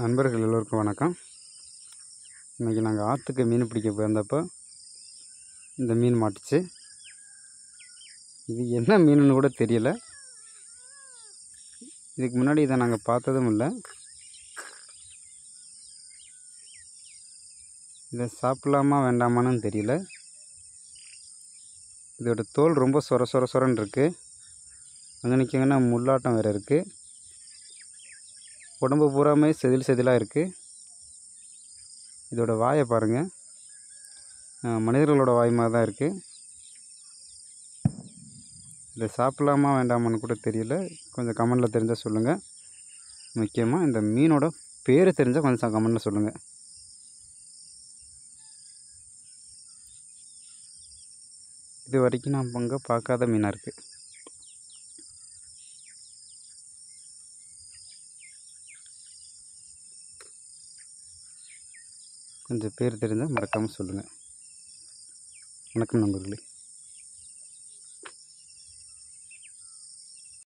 நண்பர்கள் எல்லோருக்கும் வணக்கம் இன்றைக்கி நாங்கள் ஆற்றுக்கு மீன் பிடிக்க போயிருந்தப்போ இந்த மீன் மாட்டுச்சு இது என்ன மீனுன்னு கூட தெரியல இதுக்கு முன்னாடி இதை நாங்கள் பார்த்ததும் இல்லை இதை சாப்பிட்லாமா வேண்டாமான்னு தெரியல இதோட தோல் ரொம்ப சொர சொர சொரன்னு இருக்குது அங்கே நிற்கங்கன்னா முள்ளாட்டம் வேறு இருக்குது உடம்பு பூராமே செதில் செதிலாக இருக்குது இதோட வாயை பாருங்கள் மனிதர்களோட வாய் மாதிரி தான் இருக்குது இதை சாப்பிட்லாமா வேண்டாமான்னு கூட தெரியல கொஞ்சம் கமெண்டில் தெரிஞ்சால் சொல்லுங்கள் முக்கியமாக இந்த மீனோட பேர் தெரிஞ்சால் கொஞ்சம் கமெண்டில் சொல்லுங்கள் இது வரைக்கும் நான் பங்க பார்க்காத மீனாக இருக்குது கொஞ்சம் பேர் தெரிஞ்சால் மறக்காமல் சொல்லுங்கள் வணக்கம் நண்பர்களே